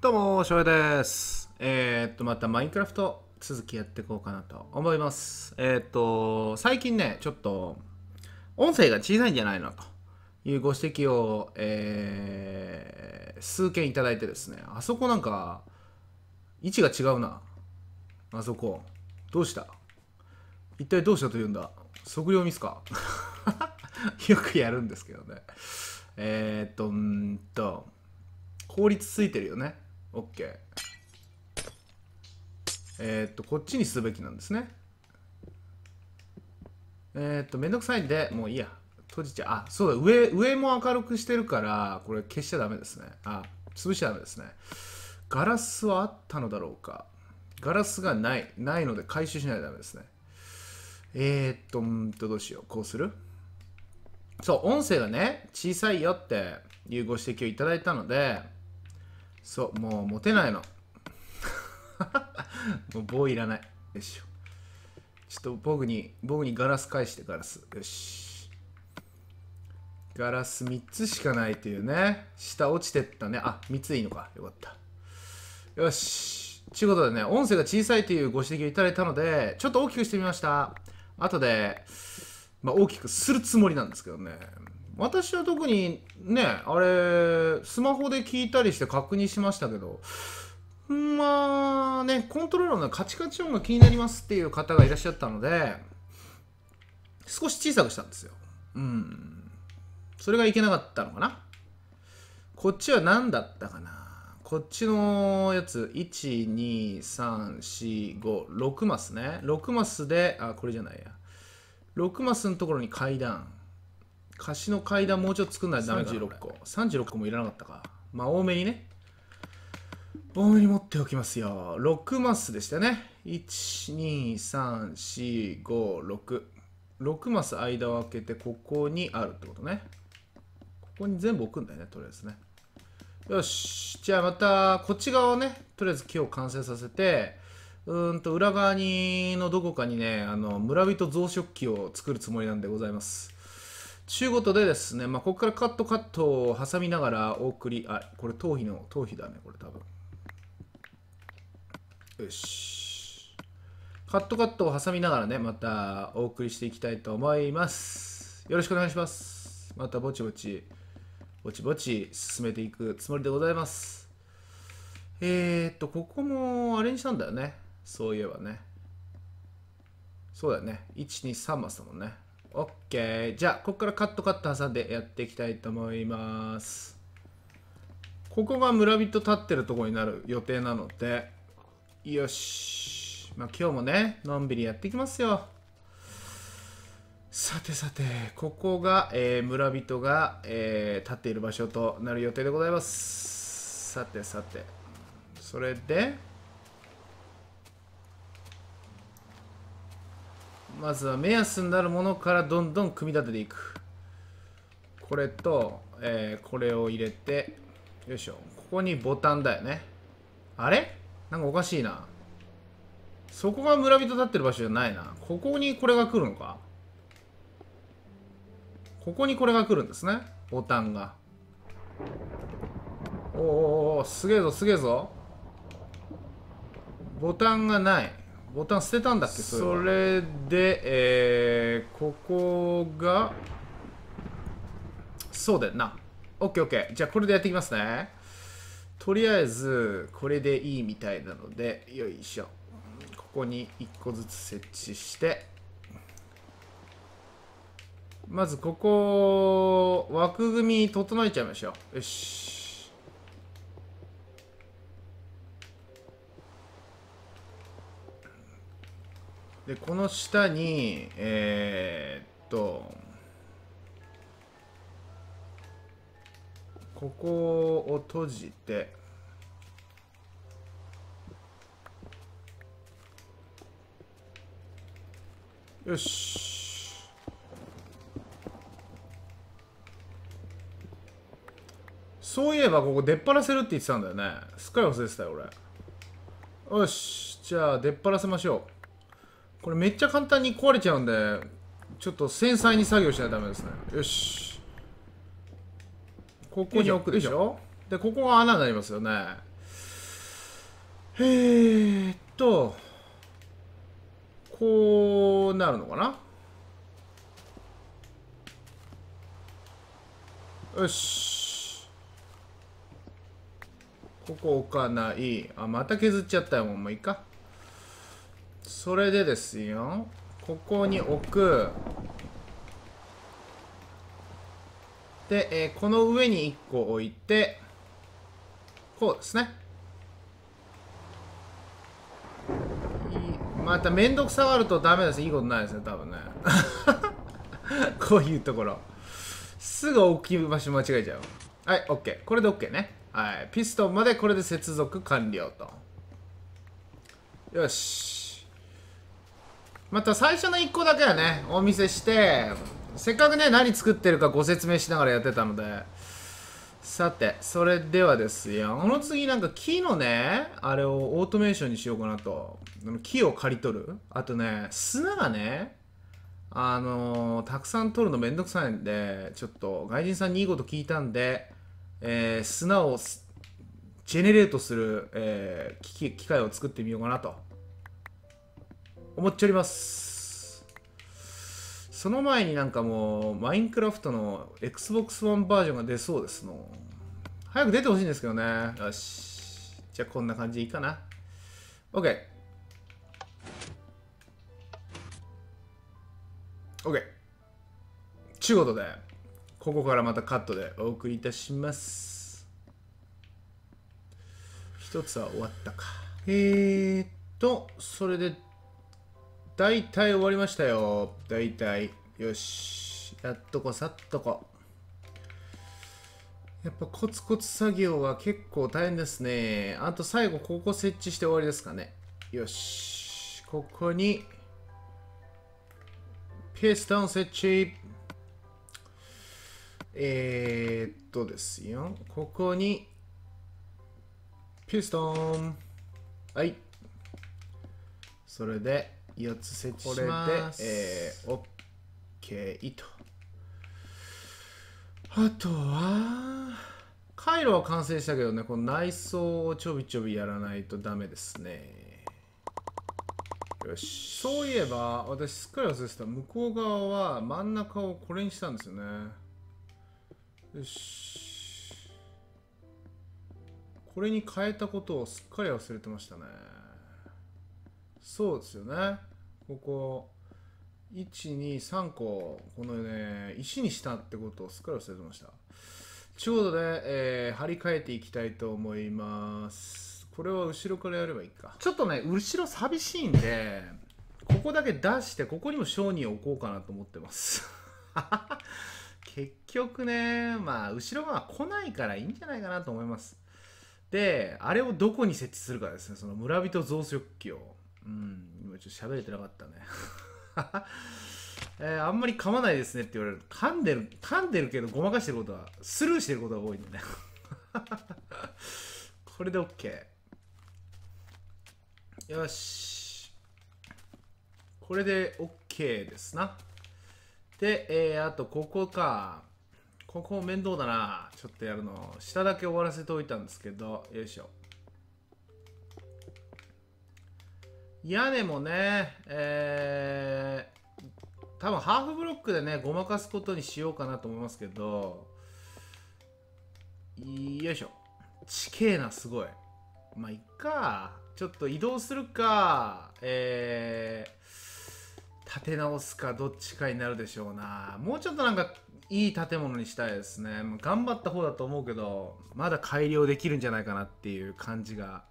どうも、翔平です。えー、っと、またマインクラフト続きやっていこうかなと思います。えー、っと、最近ね、ちょっと、音声が小さいんじゃないのというご指摘を、えー、数件いただいてですね、あそこなんか、位置が違うな。あそこ。どうした一体どうしたというんだ測量ミスか よくやるんですけどね。えー、っと、んと、効率ついてるよね。オッケーえー、っとこっちにすべきなんですねえー、っとめんどくさいんでもういいや閉じちゃうあそうだ上上も明るくしてるからこれ消しちゃダメですねあ潰しちゃダメですねガラスはあったのだろうかガラスがないないので回収しないとダメですねえー、っとんとどうしようこうするそう音声がね小さいよっていうご指摘をいただいたのでそうもう持てないの もう棒いらないよいしょちょっと僕に僕にガラス返してガラスよしガラス3つしかないというね下落ちてったねあ3ついいのかよかったよしちゅうことでね音声が小さいというご指摘をいただいたのでちょっと大きくしてみました後でまあ、大きくするつもりなんですけどね私は特にねあれスマホで聞いたりして確認しましたけどまあねコントローラーのカチカチ音が気になりますっていう方がいらっしゃったので少し小さくしたんですようんそれがいけなかったのかなこっちは何だったかなこっちのやつ12345 6マスね6マスであこれじゃないや6マスのところに階段貸しの階段もうちょっと作んないとダメだ36個36個もいらなかったかまあ多めにね多めに持っておきますよ6マスでしたね1234566マス間を空けてここにあるってことねここに全部置くんだよねとりあえずねよしじゃあまたこっち側をねとりあえず木を完成させてうんと裏側にのどこかにねあの村人増殖器を作るつもりなんでございますちゅうことでですね、まあ、ここからカットカットを挟みながらお送り、あ、これ頭皮の、頭皮だね、これ多分。よし。カットカットを挟みながらね、またお送りしていきたいと思います。よろしくお願いします。またぼちぼち、ぼちぼち進めていくつもりでございます。えー、っと、ここもあれにしたんだよね。そういえばね。そうだよね。1、2、3マスだもんね。ケーじゃあここからカットカット挟んでやっていきたいと思いますここが村人立ってるとこになる予定なのでよしまあ今日もねのんびりやっていきますよさてさてここが、えー、村人が、えー、立っている場所となる予定でございますさてさてそれでまずは目安になるものからどんどん組み立てていくこれと、えー、これを入れてよいしょここにボタンだよねあれなんかおかしいなそこが村人立ってる場所じゃないなここにこれが来るのかここにこれが来るんですねボタンがおーおーおすげえぞすげえぞボタンがないボタン捨てたんだっけそれで、えー、ここがそうだよな OKOK じゃあこれでやっていきますねとりあえずこれでいいみたいなのでよいしょここに1個ずつ設置してまずここ枠組み整えちゃいましょうよしでこの下にえー、っとここを閉じてよしそういえばここ出っ張らせるって言ってたんだよねすっかり忘れてたよ俺よしじゃあ出っ張らせましょうこれめっちゃ簡単に壊れちゃうんでちょっと繊細に作業しないとダメですねよしここに置くでしょでここが穴になりますよねえー、っとこうなるのかなよしここ置かないあまた削っちゃったよもういいかそれでですよここに置くで、えー、この上に1個置いてこうですねまた面倒くさがるとダメですいいことないですね多分ね こういうところすぐ置き場所間違えちゃうはい OK これで OK ねはいピストンまでこれで接続完了とよしまた最初の1個だけはねお見せしてせっかくね何作ってるかご説明しながらやってたのでさてそれではですよこの次なんか木のねあれをオートメーションにしようかなと木を刈り取るあとね砂がねあのー、たくさん取るのめんどくさいんでちょっと外人さんにいいこと聞いたんで、えー、砂をジェネレートする、えー、機械を作ってみようかなと。思っておりますその前になんかもうマインクラフトの Xbox One バージョンが出そうですの早く出てほしいんですけどねよしじゃあこんな感じでいいかな OK OK ちゅうことでここからまたカットでお送りいたします一つは終わったかえー、っとそれで大体終わりましたよ。大体。よし。やっとこさっとこ。やっぱコツコツ作業は結構大変ですね。あと最後ここ設置して終わりですかね。よし。ここに、ピストン設置。えー、っとですよ。ここに、ピストン。はい。それで、4つ設置します。これで、えー、OK と。あとは、回路は完成したけどね、この内装をちょびちょびやらないとダメですね。よし。そういえば、私、すっかり忘れてた。向こう側は真ん中をこれにしたんですよね。よし。これに変えたことをすっかり忘れてましたね。そうですよね。ここ123個このね石にしたってことをすっかり忘れてましたちょうどね、えー、張り替えていきたいと思いますこれは後ろからやればいいかちょっとね後ろ寂しいんでここだけ出してここにも商人を置こうかなと思ってます 結局ねまあ後ろが来ないからいいんじゃないかなと思いますであれをどこに設置するかですねその村人増殖器をうん、今ちょっと喋れてなかったね。えー、あんまり噛まないですねって言われると、噛んでる、噛んでるけどごまかしてることは、スルーしてることが多いんだね。これで OK。よし。これで OK ですな。で、えー、あとここか。ここ面倒だな。ちょっとやるの。下だけ終わらせておいたんですけど、よいしょ。屋根もね、えー、多分ハーフブロックでね、ごまかすことにしようかなと思いますけど、よいしょ。地形な、すごい。まあ、いっか。ちょっと移動するか、えー、立て直すか、どっちかになるでしょうな。もうちょっとなんか、いい建物にしたいですね。頑張った方だと思うけど、まだ改良できるんじゃないかなっていう感じが。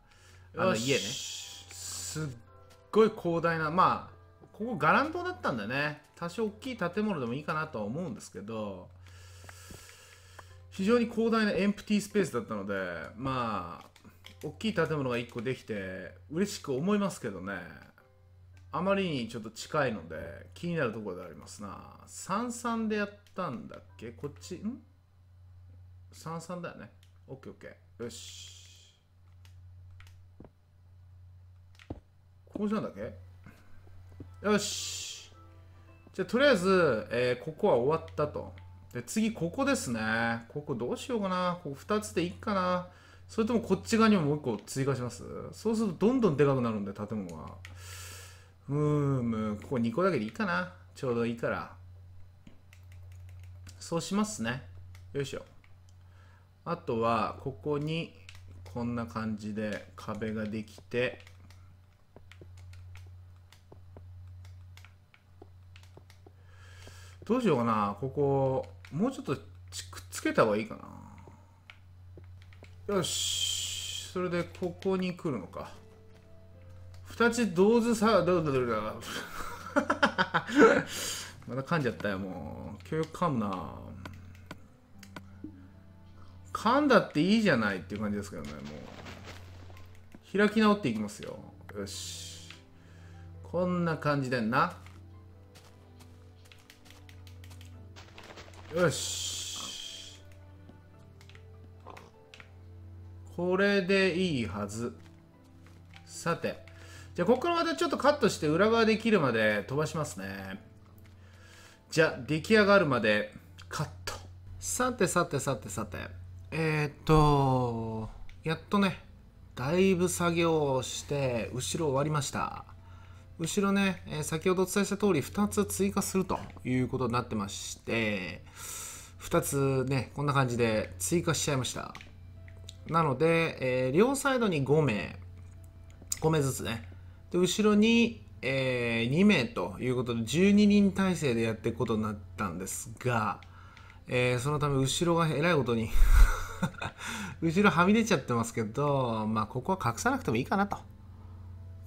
あの家ね。すっごい広大なまあここガランドだったんでね多少大きい建物でもいいかなとは思うんですけど非常に広大なエンプティースペースだったのでまあ大きい建物が1個できて嬉しく思いますけどねあまりにちょっと近いので気になるところでありますな33でやったんだっけこっちん ?33 だよね OKOK よしこうしたんだっけよし。じゃあ、とりあえず、えー、ここは終わったと。で、次、ここですね。ここどうしようかな。ここ2つでいいかな。それともこっち側にももう1個追加しますそうするとどんどんでかくなるんで、建物は。うーむ、ここ2個だけでいいかな。ちょうどいいから。そうしますね。よいしょ。あとは、ここに、こんな感じで壁ができて、どうしようかな。ここ、もうちょっとくっつけた方がいいかな。よし。それで、ここに来るのか。二つ同時さ、どうだどうだ。また噛んじゃったよ、もう。教育噛むな。噛んだっていいじゃないっていう感じですけどね、もう。開き直っていきますよ。よし。こんな感じでな。よしこれでいいはずさてじゃあここからまたちょっとカットして裏側できるまで飛ばしますねじゃあ出来上がるまでカットさてさてさてさてえー、っとやっとねだいぶ作業をして後ろ終わりました後ろね、え先ほどお伝えした通り2つ追加するということになってまして、2つね、こんな感じで追加しちゃいました。なので、えー、両サイドに5名、5名ずつね。で、後ろに、えー、2名ということで、12人体制でやっていくことになったんですが、えー、そのため後ろがえらいことに 後ろはみ出ちゃってますけど、まあ、ここは隠さなくてもいいかなと。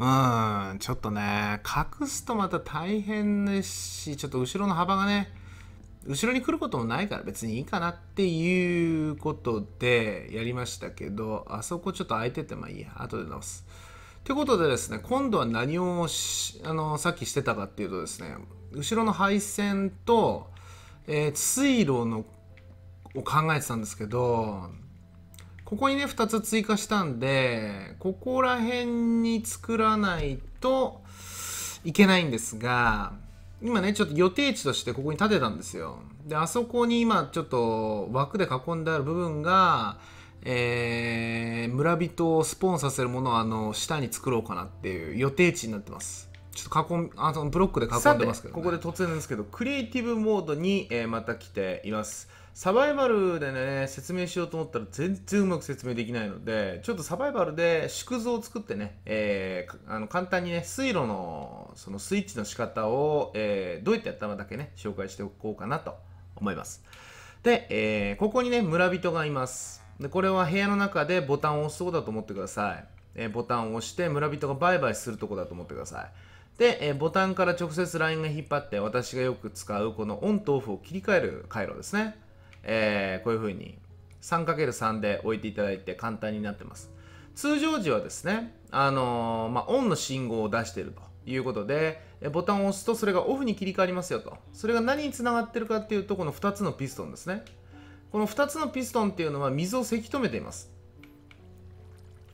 うん、ちょっとね、隠すとまた大変ですし、ちょっと後ろの幅がね、後ろに来ることもないから別にいいかなっていうことでやりましたけど、あそこちょっと空いてて、まあいいや、後で直す。ということでですね、今度は何をあのさっきしてたかっていうとですね、後ろの配線と、えー、水路のを考えてたんですけど、ここにね、2つ追加したんで、ここら辺に作らないといけないんですが、今ね、ちょっと予定地としてここに建てたんですよ。で、あそこに今ちょっと枠で囲んである部分が、えー、村人をスポーンさせるものをあの下に作ろうかなっていう予定地になってます。ちょっと囲んあのブロックで囲んでますけど、ね、ここで突然ですけどクリエイティブモードに、えー、また来ています。サバイバルでね説明しようと思ったら全然うまく説明できないのでちょっとサバイバルで縮図を作ってね、えー、あの簡単にね水路のそのスイッチの仕方を、えー、どうやってやったのだけね紹介しておこうかなと思いますで、えー、ここにね村人がいますでこれは部屋の中でボタンを押すとこだと思ってください、えボタンを押して村人がバイバイするとこだと思ってくださいで、えボタンから直接 LINE が引っ張って私がよく使うこのオンとオフを切り替える回路ですねえー、こういうふうに 3×3 で置いていただいて簡単になってます。通常時はですね、あのー、まあ、オンの信号を出してるということで、ボタンを押すとそれがオフに切り替わりますよと。それが何につながってるかっていうと、この2つのピストンですね。この2つのピストンっていうのは水をせき止めています。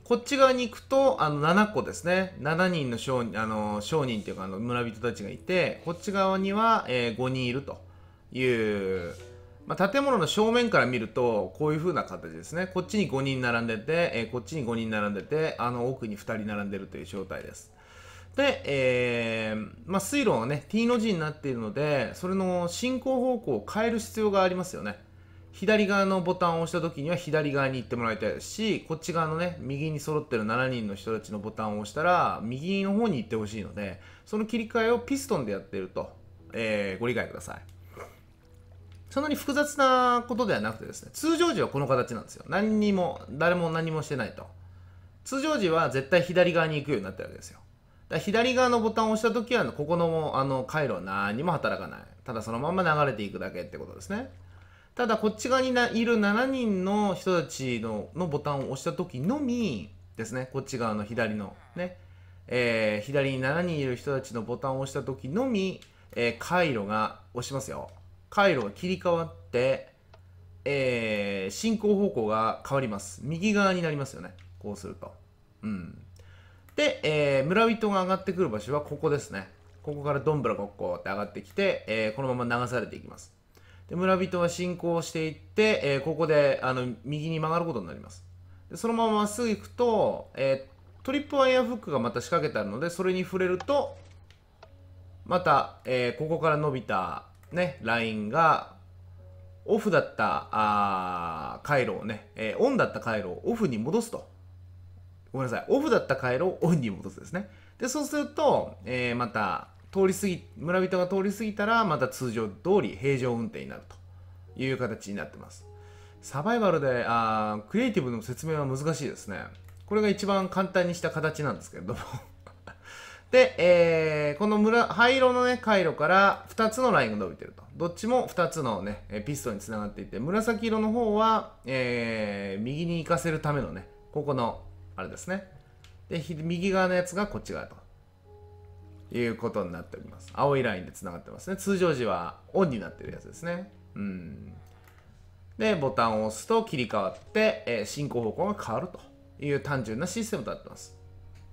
こっち側に行くと、あの、7個ですね。7人の商人、あの、商人っていうか、あの、村人たちがいて、こっち側には、えー、5人いるという、まあ、建物の正面から見るとこういう風な形ですねこっちに5人並んでて、えー、こっちに5人並んでてあの奥に2人並んでるという状態ですで、えー、まあ、水路はね T の字になっているのでそれの進行方向を変える必要がありますよね左側のボタンを押した時には左側に行ってもらいたいですしこっち側のね右に揃ってる7人の人たちのボタンを押したら右の方に行ってほしいのでその切り替えをピストンでやってると、えー、ご理解くださいそんなに複雑なことではなくてですね、通常時はこの形なんですよ。何にも、誰も何もしてないと。通常時は絶対左側に行くようになってるわけですよ。だ左側のボタンを押した時は、ここのあの回路は何も働かない。ただそのまま流れていくだけってことですね。ただこっち側にいる7人の人たちののボタンを押した時のみですね、こっち側の左のね、えー、左に7人いる人たちのボタンを押した時のみ、えー、回路が押しますよ。回路が切り替わって、えー、進行方向が変わります。右側になりますよね。こうすると。うん。で、えー、村人が上がってくる場所はここですね。ここからどんぶらこっこって上がってきて、えー、このまま流されていきます。で、村人は進行していって、えー、ここで、あの、右に曲がることになります。でそのまままっすぐ行くと、えトリップワイヤーフックがまた仕掛けてあるので、それに触れると、また、えここから伸びた、ね、LINE がオフだったあ回路をね、えー、オンだった回路をオフに戻すと。ごめんなさい。オフだった回路をオンに戻すですね。で、そうすると、えー、また、通り過ぎ、村人が通り過ぎたら、また通常通り平常運転になるという形になってます。サバイバルで、あクリエイティブの説明は難しいですね。これが一番簡単にした形なんですけれどもで、えー、この村灰色のね回路から2つのラインが伸びてるとどっちも2つのねピストンにつながっていて紫色の方は、えー、右に行かせるためのねここのあれですねで右側のやつがこっち側ということになっております青いラインでつながってますね通常時はオンになってるやつですねうんでボタンを押すと切り替わって、えー、進行方向が変わるという単純なシステムとなってます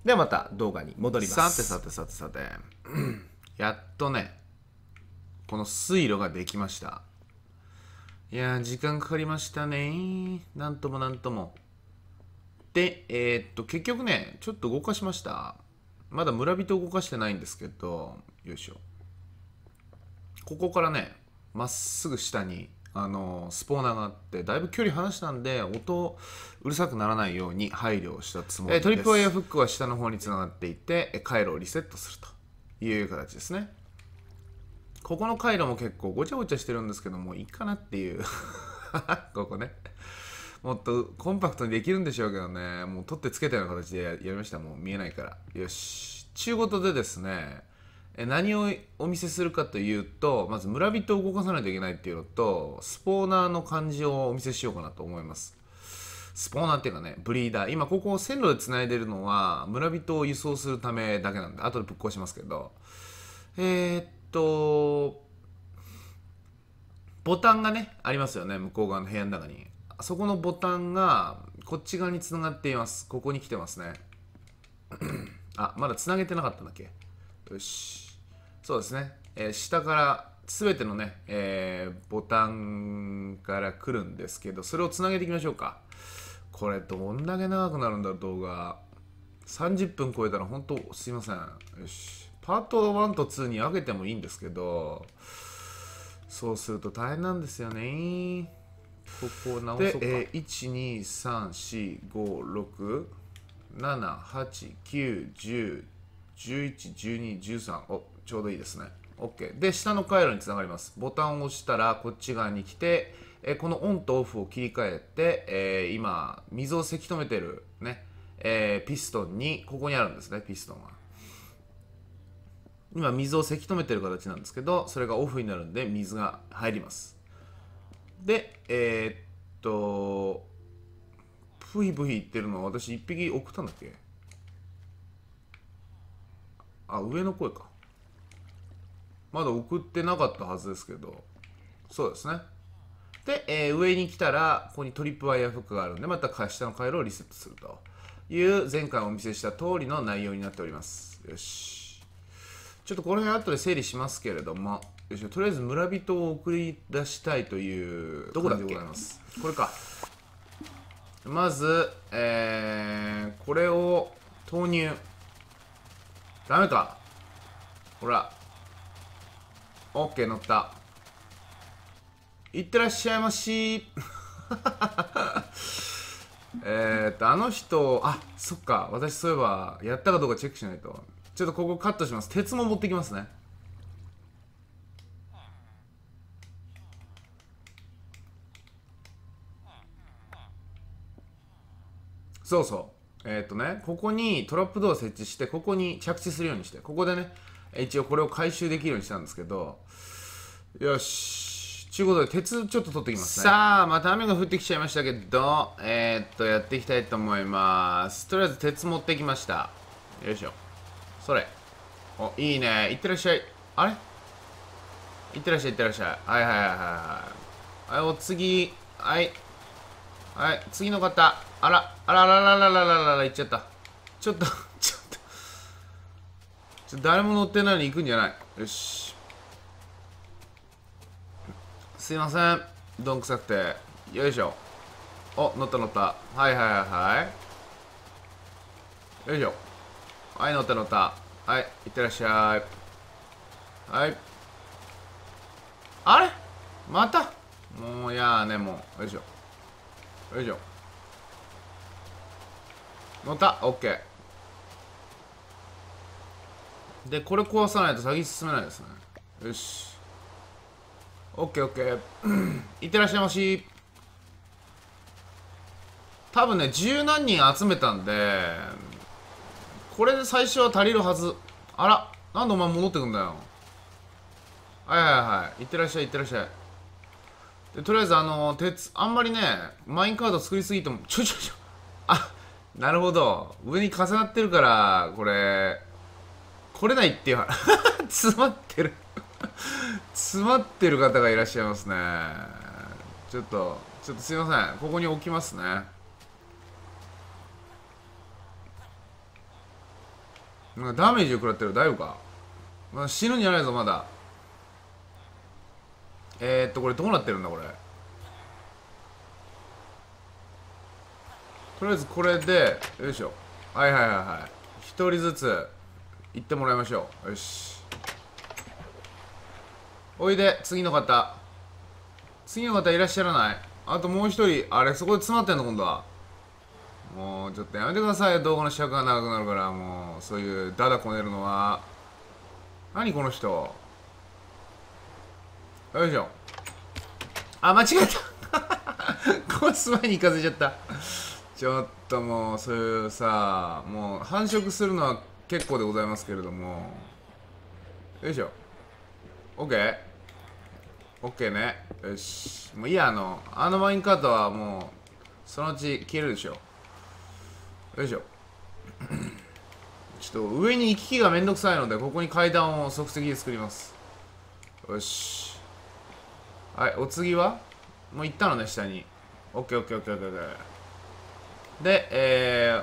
ではまた動画に戻ります。さてさてさてさて、やっとね、この水路ができました。いや時間かかりましたねなんともなんとも。で、えー、っと、結局ね、ちょっと動かしました。まだ村人動かしてないんですけど、よいしょ。ここからね、まっすぐ下にあのスポーナーがあってだいぶ距離離したんで音うるさくならないように配慮をしたつもりです、えー、トリップワイヤーフックは下の方につながっていて回路をリセットするという形ですねここの回路も結構ごちゃごちゃしてるんですけどもいいかなっていう ここねもっとコンパクトにできるんでしょうけどねもう取ってつけたような形でやりましたもう見えないからよしちゅうことでですね何をお見せするかというとまず村人を動かさないといけないっていうのとスポーナーの感じをお見せしようかなと思いますスポーナーっていうかねブリーダー今ここを線路でつないでるのは村人を輸送するためだけなんで後でぶっ壊しますけどえー、っとボタンがねありますよね向こう側の部屋の中にあそこのボタンがこっち側につながっていますここに来てますね あまだつなげてなかったんだっけよしそうですね、えー、下から全てのね、えー、ボタンから来るんですけどそれをつなげていきましょうかこれどんだけ長くなるんだろう動画30分超えたら本当すいませんよしパート1と2に分けてもいいんですけどそうすると大変なんですよねここを直そうかで、えー、12345678910 11、12、13おちょうどいいですね OK で下の回路につながりますボタンを押したらこっち側に来て、えこのオンとオフを切り替えて、えー、今水をせき止めてるね、えー、ピストンにここにあるんですねピストンは今水をせき止めてる形なんですけどそれがオフになるんで水が入りますでえー、っとブヒブヒ言ってるの私1匹送ったんだっけあ、上の声か。まだ送ってなかったはずですけど、そうですね。で、えー、上に来たら、ここにトリップワイヤーフックがあるんで、また下の回路をリセットするという、前回お見せした通りの内容になっております。よし。ちょっとこの辺後で整理しますけれども、よしとりあえず村人を送り出したいというところでございます。これか。まず、えー、これを投入。ダメかほら OK 乗ったいってらっしゃいまし えっとあの人あそっか私そういえばやったかどうかチェックしないとちょっとここカットします鉄も持ってきますねそうそうえー、っとね、ここにトラップドアを設置して、ここに着地するようにして、ここでね、一応これを回収できるようにしたんですけど、よし。ちゅうことで、鉄ちょっと取ってきますね。さあ、また雨が降ってきちゃいましたけど、えー、っと、やっていきたいと思います。とりあえず鉄持ってきました。よいしょ。それ。お、いいね。いってらっしゃい。あれいってらっしゃい、いってらっしゃい。はいはいはいはい。はい、お次。はい。はい、次の方。あら、あらららららららら、行っちゃった。ちょっと、ちょっと。ちょ誰も乗ってないのに行くんじゃない。よし。すいません。どんくさくて。よいしょ。お、乗った乗った。はいはいはい。よいしょ。はい、乗った乗った。はい、いってらっしゃい。はい。あれまたもうやーね、もう。よいしょ。よいしょ。乗った OK でこれ壊さないと先進めないですねよし OKOK いってらっしゃいまし多分ね十何人集めたんでこれで最初は足りるはずあらなんでお前戻ってくんだよはいはいはいいってらっしゃいいってらっしゃいでとりあえずあの鉄あんまりねマインカード作りすぎてもちょちょちょあなるほど上に重なってるからこれ来れないっていう 詰まってる詰まってる方がいらっしゃいますねちょっとちょっとすいませんここに置きますねなんかダメージを食らってる大丈夫か、まあ、死ぬんじゃないぞまだえー、っとこれどうなってるんだこれとりあえずこれでよいしょはいはいはいはい1人ずつ行ってもらいましょうよしおいで次の方次の方いらっしゃらないあともう1人あれそこで詰まってんの今度はもうちょっとやめてください動画の尺が長くなるからもうそういうダダこねるのは何この人よいしょあ間違えたコース前に行かせちゃったちょっともうそういうさもう繁殖するのは結構でございますけれどもよいしょ OK?OK、ねよしもういいやあのあのマインカートはもうそのうち消えるでしょよいしょちょっと上に行き来がめんどくさいのでここに階段を即席で作りますよしはいお次はもう行ったのね下に OKOKOKOK で、え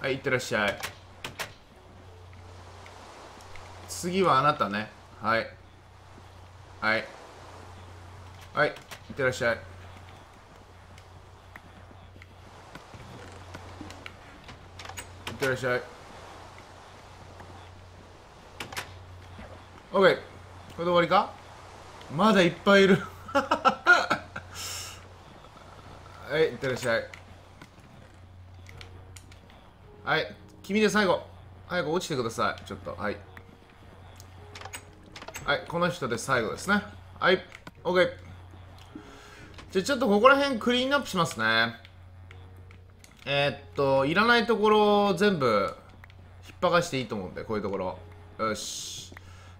ー、はい、いってらっしゃい。次はあなたね。はい。はい。はい、いってらっしゃい。いってらっしゃい。OK。これで終わりかまだいっぱいいる。はい、いってらっしゃい。はい君で最後早く落ちてくださいちょっとはいはいこの人で最後ですねはい OK じゃあちょっとここら辺クリーンアップしますねえー、っといらないところ全部引っ張がしていいと思うんでこういうところよし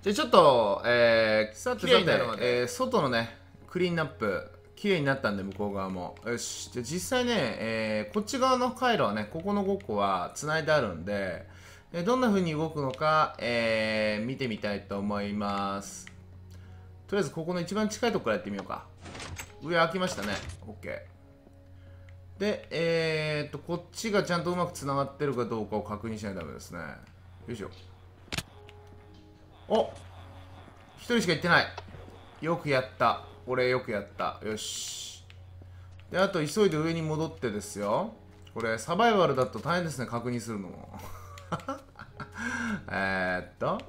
じゃあちょっとえー、さてさて、えー、外のねクリーンアップ綺麗になったんで、向こう側も。よし。じゃ実際ね、えー、こっち側の回路はね、ここの5個は繋いであるんで、えどんな風に動くのか、えー、見てみたいと思います。とりあえず、ここの一番近いとこからやってみようか。上開きましたね。OK。で、えー、っと、こっちがちゃんとうまくつながってるかどうかを確認しないとダメですね。よいしょ。お一人しか行ってない。よくやった。これよくやったよしであと急いで上に戻ってですよこれサバイバルだと大変ですね確認するのも えっと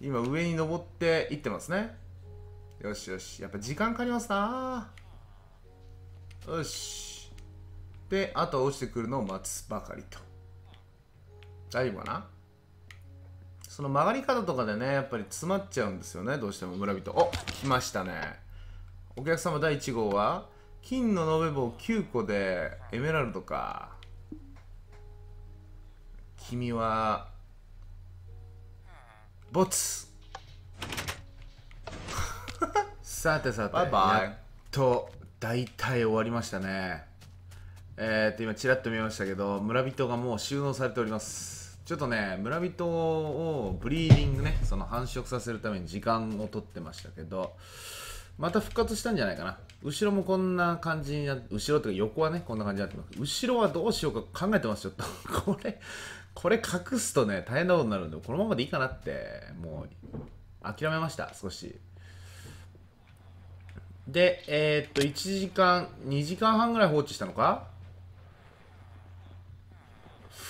今上に登っていってますねよしよしやっぱ時間かかりますなよしであと落ちてくるのを待つばかりと大丈夫かなその曲がり方とかでねやっぱり詰まっちゃうんですよねどうしても村人お来ましたねお客様第1号は金の延べ棒9個でエメラルドか君はボツ さてさてバイバイっと大体終わりましたねえー、っと今ちらっと見ましたけど村人がもう収納されておりますちょっとね村人をブリーディングねその繁殖させるために時間をとってましたけどまた復活したんじゃないかな後ろもこんな感じになって後ろというか横はねこんな感じになってます後ろはどうしようか考えてますちょっとこれこれ隠すとね大変なことになるんでこのままでいいかなってもう諦めました少しでえー、っと1時間2時間半ぐらい放置したのか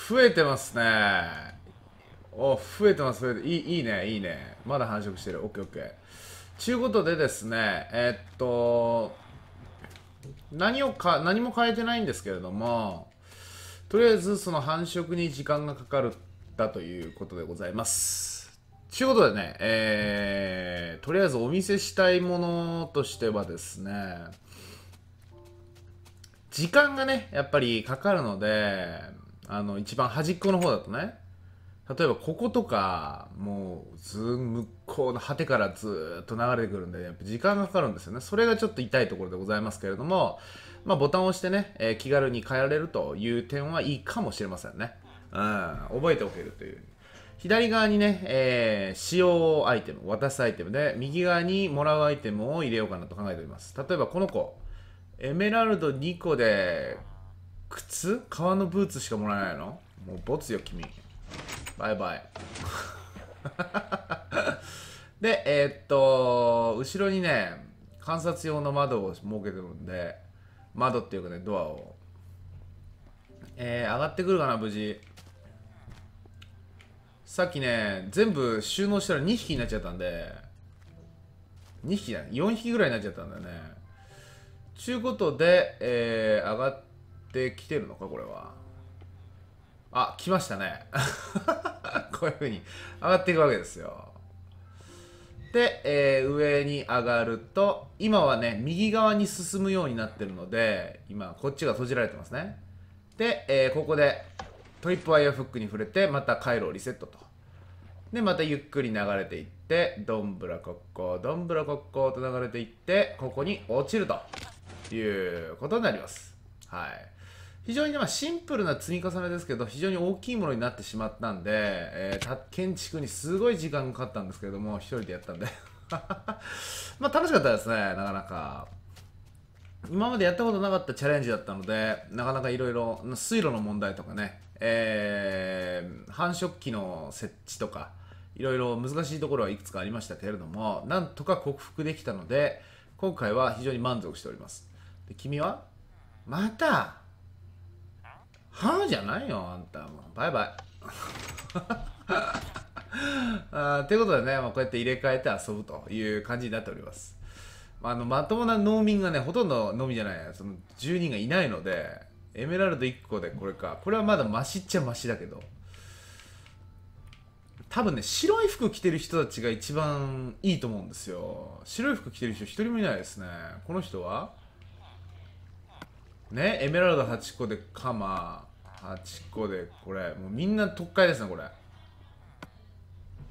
増えてますねお増えてます増えていいいいねいいねまだ繁殖してる OKOK ちゅうことでですね、えー、っと、何をか、何も変えてないんですけれども、とりあえずその繁殖に時間がかかるだということでございます。ちゅうことでね、えー、とりあえずお見せしたいものとしてはですね、時間がね、やっぱりかかるので、あの、一番端っこの方だとね、例えばこことかもうず向こうの果てからずっと流れてくるんでやっぱ時間がかかるんですよねそれがちょっと痛いところでございますけれども、まあ、ボタンを押してね、えー、気軽に変えられるという点はいいかもしれませんね、うん、覚えておけるという左側にね、えー、使用アイテム渡すアイテムで右側にもらうアイテムを入れようかなと考えております例えばこの子エメラルド2個で靴革のブーツしかもらえないのもうボツよ君バイバイ。で、えー、っと、後ろにね、観察用の窓を設けてるんで、窓っていうかね、ドアを。えー、上がってくるかな、無事。さっきね、全部収納したら2匹になっちゃったんで、2匹だ、4匹ぐらいになっちゃったんだよね。ちゅうことで、えー、上がってきてるのか、これは。あ、来ましたね。こういう風に上がっていくわけですよ。で、えー、上に上がると、今はね、右側に進むようになってるので、今、こっちが閉じられてますね。で、えー、ここでトリップワイヤーフックに触れて、また回路をリセットと。で、またゆっくり流れていって、どんぶらこっこ、どんぶらこっこと流れていって、ここに落ちるということになります。はい。非常に、ね、まあ、シンプルな積み重ねですけど非常に大きいものになってしまったんで、えー、建築にすごい時間がかかったんですけれども一人でやったんで まあ楽しかったですねなかなか今までやったことなかったチャレンジだったのでなかなかいろいろ水路の問題とかね、えー、繁殖期の設置とかいろいろ難しいところはいくつかありましたけれどもなんとか克服できたので今回は非常に満足しておりますで君はまたはあじゃないよ、あんた。もバイバイ。あということでね、まあ、こうやって入れ替えて遊ぶという感じになっております。まあ、あのまともな農民がね、ほとんど農民じゃない、その住人がいないので、エメラルド1個でこれか。これはまだマシっちゃマシだけど。多分ね、白い服着てる人たちが一番いいと思うんですよ。白い服着てる人一人もいないですね。この人はね、エメラルド8個でカマ、8個でこれもうみんな特快ですねこれ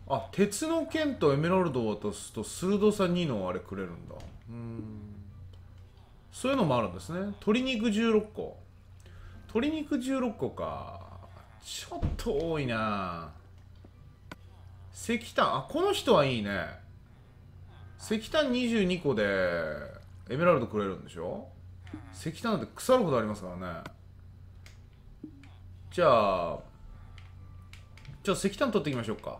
あ鉄の剣とエメラルドを渡すと鋭さ2のあれくれるんだうんそういうのもあるんですね鶏肉16個鶏肉16個かちょっと多いな石炭あこの人はいいね石炭22個でエメラルドくれるんでしょ石炭なんて腐るほどありますからねじゃあちょっと石炭取っていきましょうか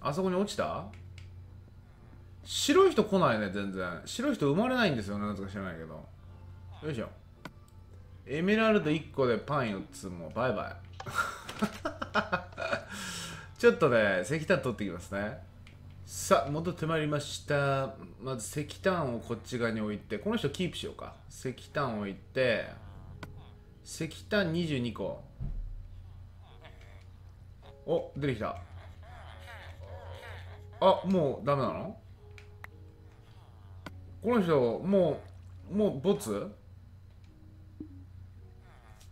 あそこに落ちた白い人来ないね全然白い人生まれないんですよねなとか知らないけどよいしょエメラルド1個でパン4つもバイバイ ちょっとね石炭取ってきますねさあ戻ってまいりましたまず石炭をこっち側に置いてこの人キープしようか石炭置いて石炭22個お出てきたあもうダメなのこの人もうもうボツ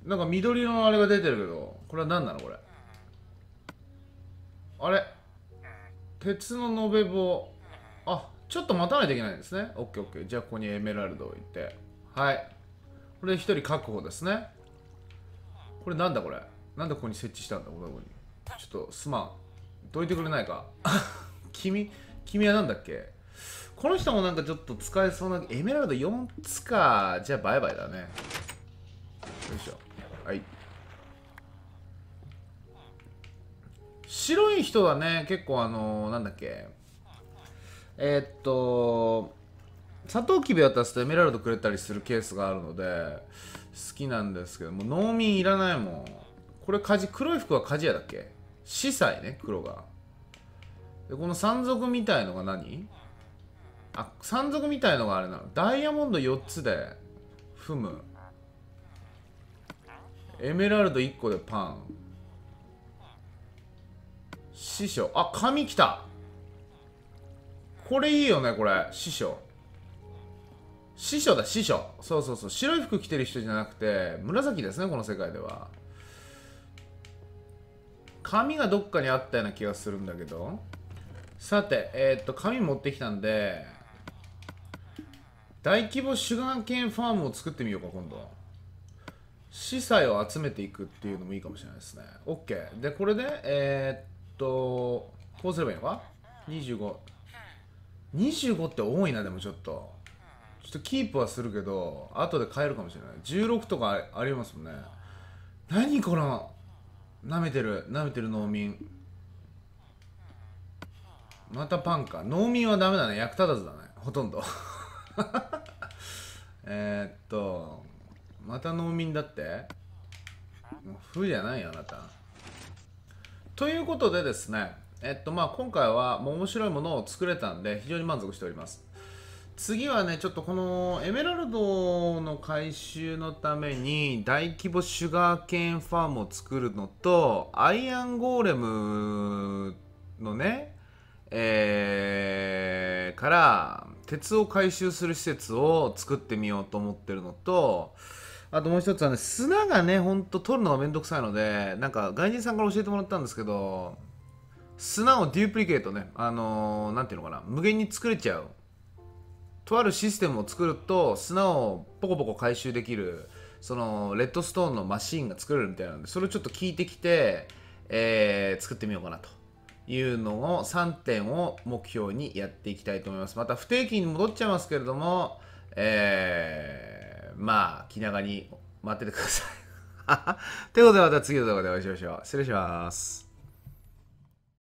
なんか緑のあれが出てるけどこれは何なのこれあれ鉄の延べ棒あちょっと待たないといけないんですね OKOK じゃあここにエメラルドを置いてはいこれ1人確保ですねこれなんだこれなんでここに設置したんだここにちょっとすまんどいてくれないか 君君は何だっけこの人もなんかちょっと使えそうなエメラルド4つかじゃあバイバイだねよいしょはい白い人はね結構あのー、なんだっけえー、っとサトウキビ渡すとエメラルドくれたりするケースがあるので好きなんですけども農民いらないもんこれカジ黒い服は鍛冶屋だっけ司祭ね黒がでこの山賊みたいのが何あ山賊みたいのがあれなのダイヤモンド4つで踏むエメラルド1個でパン師匠あ紙きたこれいいよねこれ師匠師匠だ師匠そうそうそう白い服着てる人じゃなくて紫ですねこの世界では紙がどっかにあったような気がするんだけどさてえー、っと紙持ってきたんで大規模シュガーケンファームを作ってみようか今度資材を集めていくっていうのもいいかもしれないですね OK でこれでえー、っとこうすればいいのか2525って多いなでもちょっとちょっとキープはするけど後で変えるかもしれない16とかありますもんね何この舐めてる舐めてる農民またパンか農民はダメだね役立たずだねほとんど えっとまた農民だってうじゃないよあなたということでですねえっとまあ今回はもう面白いものを作れたんで非常に満足しております次はねちょっとこのエメラルドの回収のために大規模シュガーケーンファームを作るのとアイアンゴーレムのねえー、から鉄を回収する施設を作ってみようと思ってるのとあともう一つはね砂がねほんと取るのがめんどくさいのでなんか外人さんから教えてもらったんですけど砂をデュプリケートねあのー、なんていうのかな無限に作れちゃうとあるシステムを作ると砂をポコポコ回収できるそのレッドストーンのマシンが作れるみたいなのでそれをちょっと聞いてきて、えー、作ってみようかなというのを3点を目標にやっていきたいと思いますまた不定期に戻っちゃいますけれども、えー、まあ気長に待っててください ということでまた次の動画でお会いしましょう失礼します